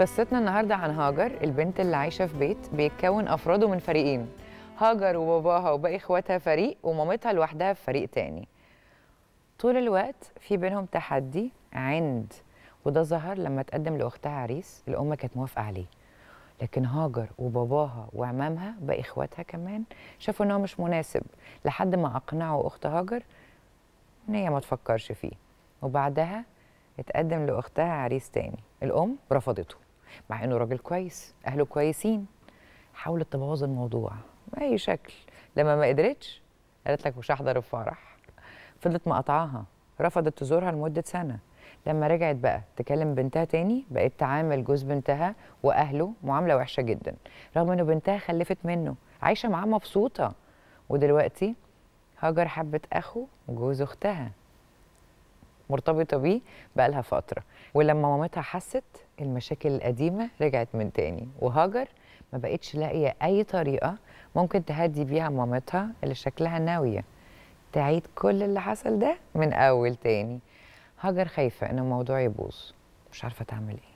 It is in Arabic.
قصتنا النهارده عن هاجر البنت اللي عايشه في بيت بيتكون افراده من فريقين هاجر وباباها وباقي اخواتها فريق ومامتها لوحدها في فريق تاني طول الوقت في بينهم تحدي عند وده ظهر لما تقدم لاختها عريس الام كانت موافقه عليه لكن هاجر وباباها وعمامها باقي اخواتها كمان شافوا ان هو مش مناسب لحد ما اقنعوا اخت هاجر ان هي ما تفكرش فيه وبعدها اتقدم لاختها عريس تاني الام رفضته مع انه راجل كويس اهله كويسين حاولت تبوظ الموضوع باي شكل لما ما قدرتش قالت لك مش هحضر الفرح فضلت مقطعاها رفضت تزورها لمده سنه لما رجعت بقى تكلم بنتها تاني بقت تعامل جوز بنتها واهله معامله وحشه جدا رغم انه بنتها خلفت منه عايشه معاه مبسوطه ودلوقتي هاجر حبت اخو جوز اختها مرتبطه بيه بقالها فتره ولما مامتها حست المشاكل القديمه رجعت من تاني وهاجر ما بقتش لاقيه اي طريقه ممكن تهدي بيها مامتها اللي شكلها ناويه تعيد كل اللي حصل ده من اول تاني هاجر خايفه ان الموضوع يبوظ مش عارفه تعمل ايه